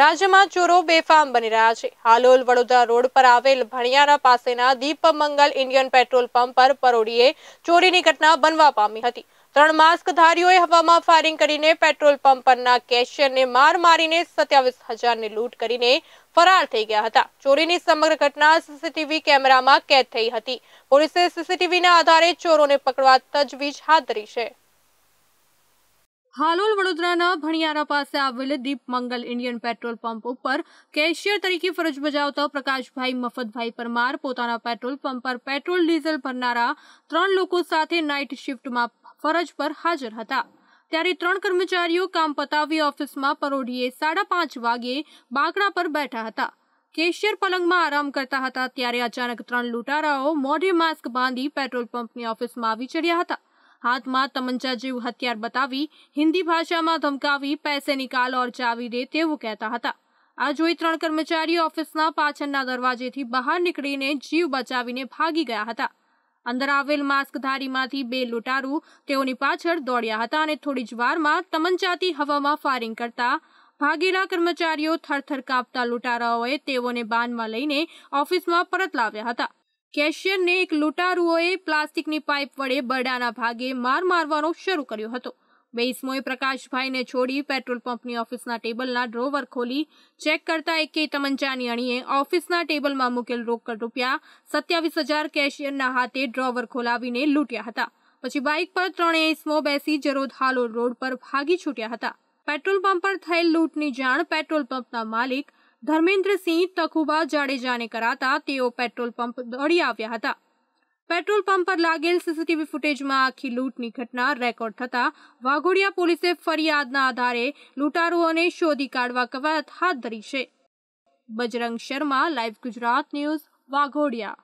રાજમા ચોરો બેફામ બની રહ્યા છે હાલોલ વડોદરા રોડ પર આવેલ ભણિયાના પાસેના દીપમંગલ ઇન્ડિયન પેટ્રોલ પંપ પર પરોડિયે ચોરીની ઘટના બનવા પામી હતી ત્રણ માસ્ક ધારીઓએ હવામાં ફાયરિંગ કરીને પેટ્રોલ પંપ પરના કેશિયરને માર મારીને 27000 ની લૂંટ કરીને ફરાર થઈ ગયા હતા ચોરીની સમગ્ર ઘટના સીસીટીવી કેમેરામાં કેદ થઈ હતી પોલીસે સીસીટીવી ના આધારે ચોરોને પકડવા તજવીજ હાતરી છે हालोल वडोदरा ना भणियारा पासे अवले दीपमंगल इंडियन पेट्रोल पंप ऊपर कैशियर तरीकी फर्ज बजावता प्रकाश भाई मफतभाई परमार પોતાનો પેટ્રોલ પંપ પર પેટ્રોલ ડીઝલ ભરનારા ત્રણ લોકો સાથે નાઈટ શિફ્ટમાં ફરજ પર હાજર હતો ત્યારે ત્રણ કર્મચારીઓ કામ પતાવવી ઓફિસમાં પરોડીએ 5:30 વાગે બાગડા પર બેઠા હતા કેશિયર પલંગમાં આરામ કરતા હતા ત્યારે અચાનક ત્રણ લૂંટારાઓ મોઢે માસ્ક બાંધી પેટ્રોલ પંપની ઓફિસમાં આવી ચડ્યા હતા હાથમાં તમન્જાજીવ હથિયાર બતાવી હિન્દી ભાષામાં ધમકાવી પૈસે નિકાલ ઓર જાવી દે તેવો કહેતા હતા આ જોઈ ત્રણ કર્મચારીઓ ઓફિસના પાછળના દરવાજેથી બહાર નીકળીને જીવ બચાવીને ભાગી ગયા હતા અંદર આવેલ માસ્ક ધારીમાંથી બે લૂટારો તેઓની પાછળ દોડ્યા હતા અને થોડી જ વારમાં તમન્જાતી હવામાં ફાયરિંગ કરતા ભાગેલા કર્મચારીઓ थरथर カ ંપતા લૂટારોએ તેઓને બાનમાં લઈને ઓફિસમાં પરત લાવ્યા હતા કેશિયર ને એક લૂંટારુઓ એ પ્લાસ્ટિક ની પાઇપ વડે બડાના ભાગે માર મારવાનો શરૂ કર્યો હતો બે ઈસમોએ પ્રકાશભાઈ ને છોડી પેટ્રોલ પંપ ની ઓફિસ ના ટેબલ ના ડ્રોઅર ખોલી ચેક કરતા એક કે તમંચા નીણી એ ઓફિસ ના ટેબલ માં મૂકેલ રોકડ રૂપિયા 27000 કેશિયર ના હાથે ડ્રોઅર ખોલાવીને લૂંટ્યા હતા પછી બાઇક પર 3A 150 BC જરોદ હાલો રોડ પર ભાગી છૂટ્યા હતા પેટ્રોલ પંપ પર થયેલ લૂંટની જાણ પેટ્રોલ પંપ ના માલિક ધર્મેન્દ્રસિંહ તખુબા જાડેજાને કરાતા તેઓ પેટ્રોલ પંપ દોડી આવ્યા હતા પેટ્રોલ પંપ પર લાગેલ સીસીટીવી ફૂટેજમાં આખી લૂંટની ઘટના રેકોર્ડ થતાં વાઘોડિયા પોલીસે ફરિયાદના આધારે લૂંટારૂઓને શોધી કાઢવા કવાયત હાથ ધરી છે બજરંગ શર્મા લાઈવ ગુજરાત ન્યૂઝ વાઘોડિયા